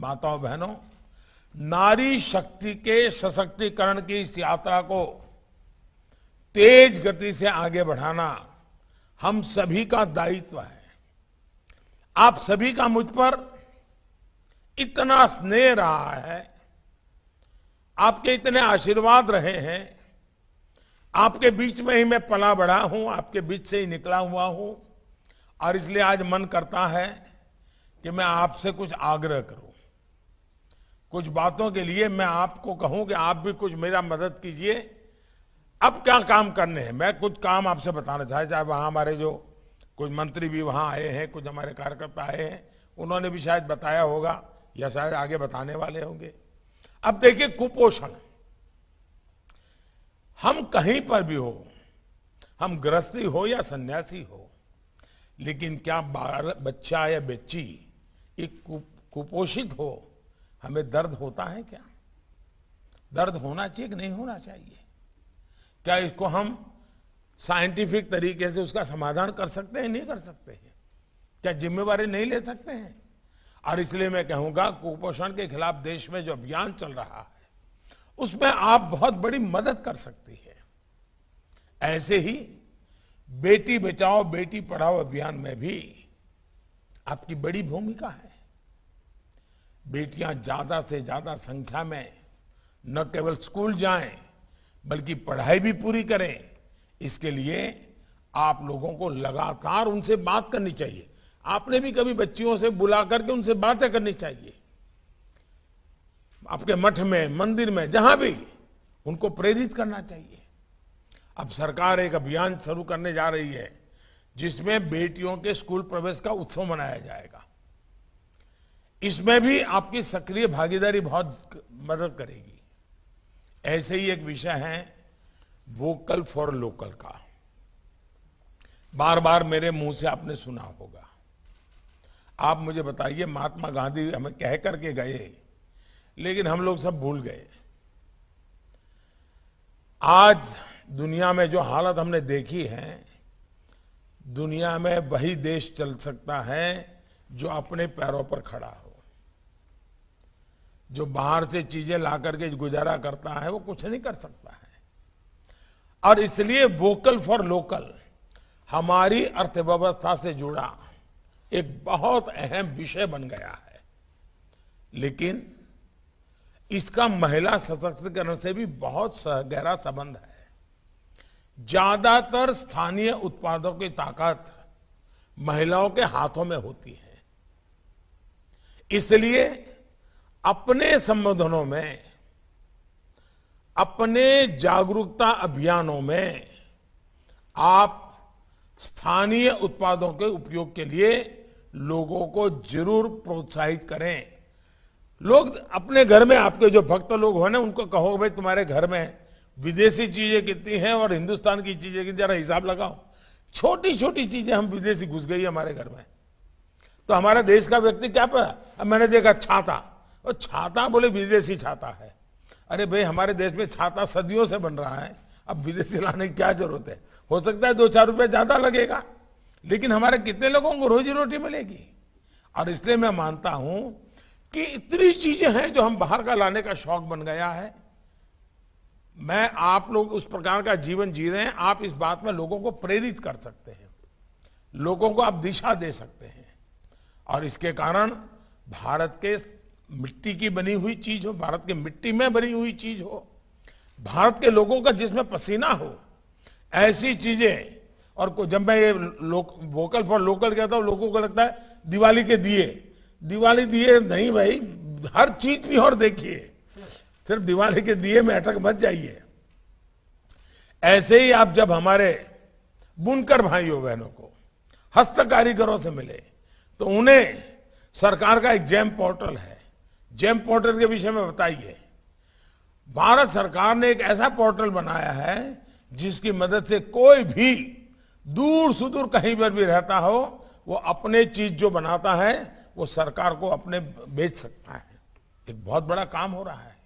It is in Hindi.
माताओं बहनों नारी शक्ति के सशक्तिकरण की इस यात्रा को तेज गति से आगे बढ़ाना हम सभी का दायित्व है आप सभी का मुझ पर इतना स्नेह रहा है आपके इतने आशीर्वाद रहे हैं आपके बीच में ही मैं पला बढ़ा हूं आपके बीच से ही निकला हुआ हूं और इसलिए आज मन करता है कि मैं आपसे कुछ आग्रह करूं कुछ बातों के लिए मैं आपको कहूं कि आप भी कुछ मेरा मदद कीजिए अब क्या काम करने हैं मैं कुछ काम आपसे बताना चाहे चाहे वहां हमारे जो कुछ मंत्री भी वहां आए हैं कुछ हमारे कार्यकर्ता आए हैं उन्होंने भी शायद बताया होगा या शायद आगे बताने वाले होंगे अब देखिए कुपोषण हम कहीं पर भी हो हम गृहस्थी हो या सन्यासी हो लेकिन क्या बच्चा या बच्ची ये कुपोषित हो हमें दर्द होता है क्या दर्द होना चाहिए कि नहीं होना चाहिए क्या इसको हम साइंटिफिक तरीके से उसका समाधान कर सकते हैं नहीं कर सकते हैं क्या जिम्मेवारी नहीं ले सकते हैं और इसलिए मैं कहूंगा कुपोषण के खिलाफ देश में जो अभियान चल रहा है उसमें आप बहुत बड़ी मदद कर सकती है ऐसे ही बेटी बचाओ बेटी पढ़ाओ अभियान में भी आपकी बड़ी भूमिका है बेटियां ज़्यादा से ज़्यादा संख्या में न केवल स्कूल जाएं बल्कि पढ़ाई भी पूरी करें इसके लिए आप लोगों को लगातार उनसे बात करनी चाहिए आपने भी कभी बच्चियों से बुला करके उनसे बातें करनी चाहिए आपके मठ में मंदिर में जहां भी उनको प्रेरित करना चाहिए अब सरकार एक अभियान शुरू करने जा रही है जिसमें बेटियों के स्कूल प्रवेश का उत्सव मनाया जाएगा इसमें भी आपकी सक्रिय भागीदारी बहुत मदद करेगी ऐसे ही एक विषय है वोकल फॉर लोकल का बार बार मेरे मुंह से आपने सुना होगा आप मुझे बताइए महात्मा गांधी हमें कह करके गए लेकिन हम लोग सब भूल गए आज दुनिया में जो हालत हमने देखी है दुनिया में वही देश चल सकता है जो अपने पैरों पर खड़ा हो जो बाहर से चीजें ला करके गुजारा करता है वो कुछ नहीं कर सकता है और इसलिए वोकल फॉर लोकल हमारी अर्थव्यवस्था से जुड़ा एक बहुत अहम विषय बन गया है लेकिन इसका महिला सशक्तिकरण से भी बहुत गहरा संबंध है ज्यादातर स्थानीय उत्पादों की ताकत महिलाओं के हाथों में होती है इसलिए अपने संबोधनों में अपने जागरूकता अभियानों में आप स्थानीय उत्पादों के उपयोग के लिए लोगों को जरूर प्रोत्साहित करें लोग अपने घर में आपके जो भक्त लोग हो ना उनको कहो भाई तुम्हारे घर में विदेशी चीजें कितनी हैं और हिंदुस्तान की चीजें कितनी जरा हिसाब लगाओ छोटी छोटी चीजें हम विदेशी घुस गई हमारे घर में तो हमारा देश का व्यक्ति क्या पड़ा अब मैंने देखा छाता और छाता बोले विदेशी छाता है अरे भाई हमारे देश में छाता सदियों से बन रहा है अब विदेशी लाने की क्या जरूरत है हो सकता है दो चार रुपये ज़्यादा लगेगा लेकिन हमारे कितने लोगों को रोजी रोटी मिलेगी और इसलिए मैं मानता हूं कि इतनी चीजें हैं जो हम बाहर का लाने का शौक बन गया है मैं आप लोग उस प्रकार का जीवन जी रहे हैं आप इस बात में लोगों को प्रेरित कर सकते हैं लोगों को आप दिशा दे सकते हैं और इसके कारण भारत के मिट्टी की बनी हुई चीज हो भारत के मिट्टी में बनी हुई चीज हो भारत के लोगों का जिसमें पसीना हो ऐसी चीजें और को जब मैं ये वोकल फॉर लोकल कहता हूँ लोगों को लगता है दिवाली के दिए दिवाली दिए नहीं भाई हर चीज भी और देखिए सिर्फ दिवाली के दिए में अटक मत जाइए ऐसे ही आप जब हमारे बुनकर भाइयों बहनों को हस्त कारीगरों से मिले तो उन्हें सरकार का एक जैम पोर्टल है जेम पोर्टल के विषय में बताइए भारत सरकार ने एक ऐसा पोर्टल बनाया है जिसकी मदद से कोई भी दूर सुदूर कहीं पर भी रहता हो वो अपने चीज जो बनाता है वो सरकार को अपने बेच सकता है एक बहुत बड़ा काम हो रहा है